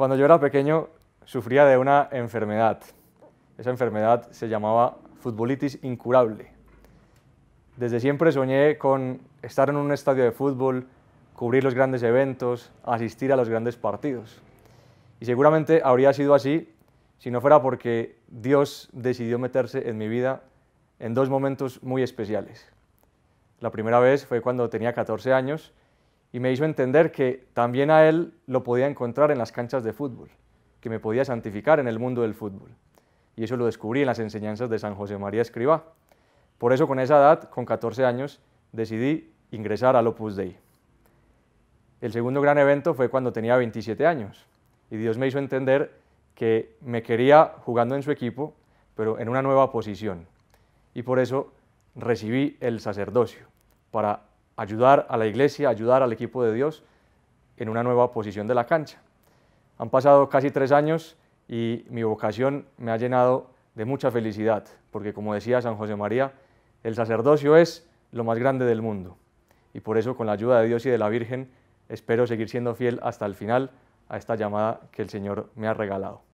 Cuando yo era pequeño sufría de una enfermedad. Esa enfermedad se llamaba futbolitis incurable. Desde siempre soñé con estar en un estadio de fútbol, cubrir los grandes eventos, asistir a los grandes partidos. Y seguramente habría sido así si no fuera porque Dios decidió meterse en mi vida en dos momentos muy especiales. La primera vez fue cuando tenía 14 años y me hizo entender que también a él lo podía encontrar en las canchas de fútbol, que me podía santificar en el mundo del fútbol. Y eso lo descubrí en las enseñanzas de San José María Escribá. Por eso con esa edad, con 14 años, decidí ingresar al Opus Dei. El segundo gran evento fue cuando tenía 27 años y Dios me hizo entender que me quería jugando en su equipo, pero en una nueva posición. Y por eso recibí el sacerdocio para ayudar a la iglesia, ayudar al equipo de Dios en una nueva posición de la cancha. Han pasado casi tres años y mi vocación me ha llenado de mucha felicidad, porque como decía San José María, el sacerdocio es lo más grande del mundo. Y por eso, con la ayuda de Dios y de la Virgen, espero seguir siendo fiel hasta el final a esta llamada que el Señor me ha regalado.